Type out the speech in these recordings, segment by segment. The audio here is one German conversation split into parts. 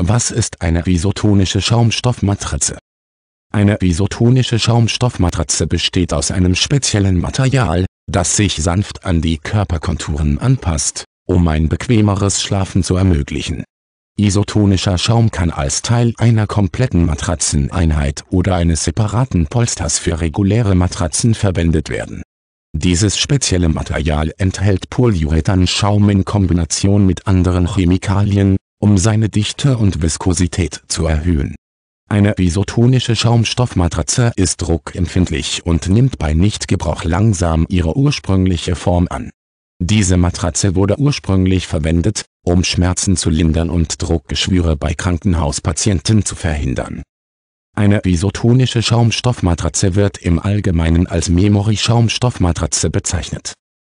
Was ist eine isotonische Schaumstoffmatratze? Eine isotonische Schaumstoffmatratze besteht aus einem speziellen Material, das sich sanft an die Körperkonturen anpasst, um ein bequemeres Schlafen zu ermöglichen. Isotonischer Schaum kann als Teil einer kompletten Matratzeneinheit oder eines separaten Polsters für reguläre Matratzen verwendet werden. Dieses spezielle Material enthält Polyurethanschaum in Kombination mit anderen Chemikalien um seine Dichte und Viskosität zu erhöhen. Eine isotonische Schaumstoffmatratze ist druckempfindlich und nimmt bei Nichtgebrauch langsam ihre ursprüngliche Form an. Diese Matratze wurde ursprünglich verwendet, um Schmerzen zu lindern und Druckgeschwüre bei Krankenhauspatienten zu verhindern. Eine isotonische Schaumstoffmatratze wird im Allgemeinen als Memory-Schaumstoffmatratze bezeichnet.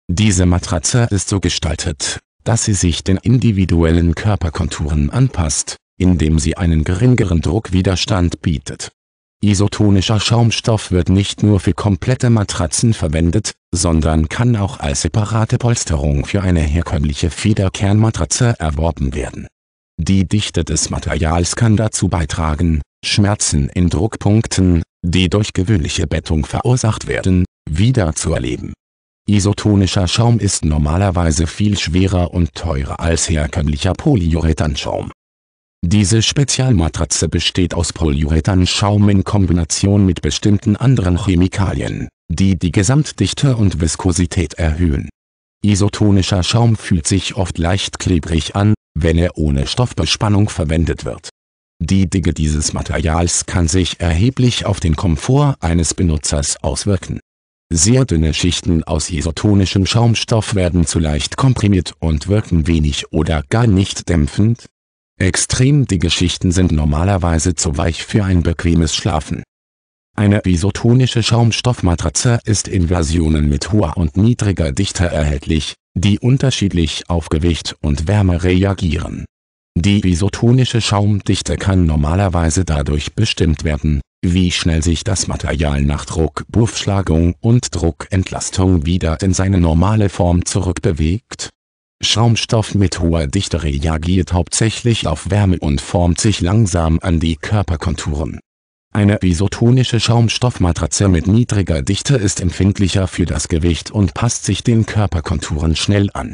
Diese Matratze ist so gestaltet, dass sie sich den individuellen Körperkonturen anpasst, indem sie einen geringeren Druckwiderstand bietet. Isotonischer Schaumstoff wird nicht nur für komplette Matratzen verwendet, sondern kann auch als separate Polsterung für eine herkömmliche Federkernmatratze erworben werden. Die Dichte des Materials kann dazu beitragen, Schmerzen in Druckpunkten, die durch gewöhnliche Bettung verursacht werden, wieder zu erleben. Isotonischer Schaum ist normalerweise viel schwerer und teurer als herkömmlicher Polyurethanschaum. Diese Spezialmatratze besteht aus Polyurethanschaum in Kombination mit bestimmten anderen Chemikalien, die die Gesamtdichte und Viskosität erhöhen. Isotonischer Schaum fühlt sich oft leicht klebrig an, wenn er ohne Stoffbespannung verwendet wird. Die Dicke dieses Materials kann sich erheblich auf den Komfort eines Benutzers auswirken sehr dünne Schichten aus isotonischem Schaumstoff werden zu leicht komprimiert und wirken wenig oder gar nicht dämpfend. Extrem dicke Schichten sind normalerweise zu weich für ein bequemes Schlafen. Eine isotonische Schaumstoffmatratze ist in Versionen mit hoher und niedriger Dichte erhältlich, die unterschiedlich auf Gewicht und Wärme reagieren. Die isotonische Schaumdichte kann normalerweise dadurch bestimmt werden wie schnell sich das Material nach Druck, Druckbuchschlagung und Druckentlastung wieder in seine normale Form zurückbewegt. Schaumstoff mit hoher Dichte reagiert hauptsächlich auf Wärme und formt sich langsam an die Körperkonturen. Eine isotonische Schaumstoffmatratze mit niedriger Dichte ist empfindlicher für das Gewicht und passt sich den Körperkonturen schnell an.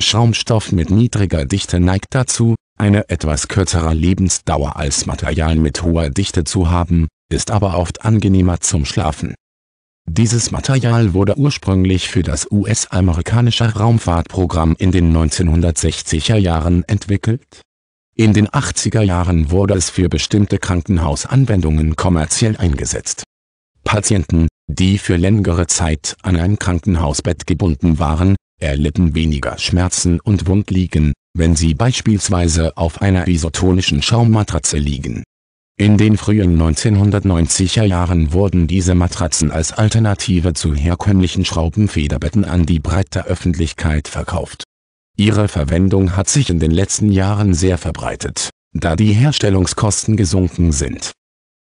Schaumstoff mit niedriger Dichte neigt dazu, eine etwas kürzere Lebensdauer als Material mit hoher Dichte zu haben, ist aber oft angenehmer zum Schlafen. Dieses Material wurde ursprünglich für das US-amerikanische Raumfahrtprogramm in den 1960er Jahren entwickelt. In den 80er Jahren wurde es für bestimmte Krankenhausanwendungen kommerziell eingesetzt. Patienten, die für längere Zeit an ein Krankenhausbett gebunden waren, erlitten weniger Schmerzen und Wundliegen, wenn sie beispielsweise auf einer isotonischen Schaummatratze liegen in den frühen 1990er Jahren wurden diese Matratzen als Alternative zu herkömmlichen Schraubenfederbetten an die breite Öffentlichkeit verkauft. Ihre Verwendung hat sich in den letzten Jahren sehr verbreitet, da die Herstellungskosten gesunken sind